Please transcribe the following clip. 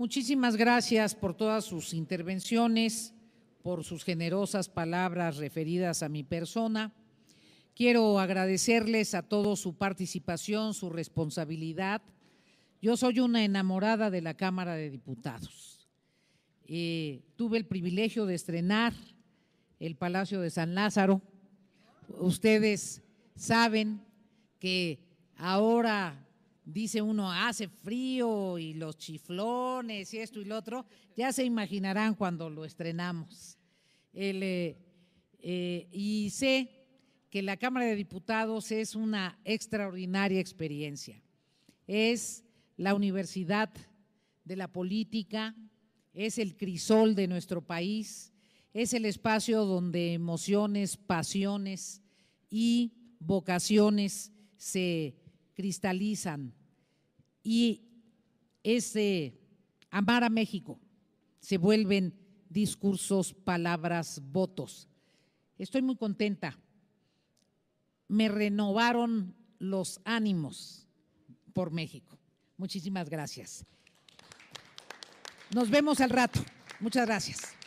Muchísimas gracias por todas sus intervenciones, por sus generosas palabras referidas a mi persona. Quiero agradecerles a todos su participación, su responsabilidad. Yo soy una enamorada de la Cámara de Diputados. Eh, tuve el privilegio de estrenar el Palacio de San Lázaro. Ustedes saben que ahora dice uno, hace frío y los chiflones y esto y lo otro, ya se imaginarán cuando lo estrenamos. Eh, eh, y sé que la Cámara de Diputados es una extraordinaria experiencia. Es la universidad de la política, es el crisol de nuestro país, es el espacio donde emociones, pasiones y vocaciones se cristalizan y ese amar a México se vuelven discursos, palabras, votos. Estoy muy contenta. Me renovaron los ánimos por México. Muchísimas gracias. Nos vemos al rato. Muchas gracias.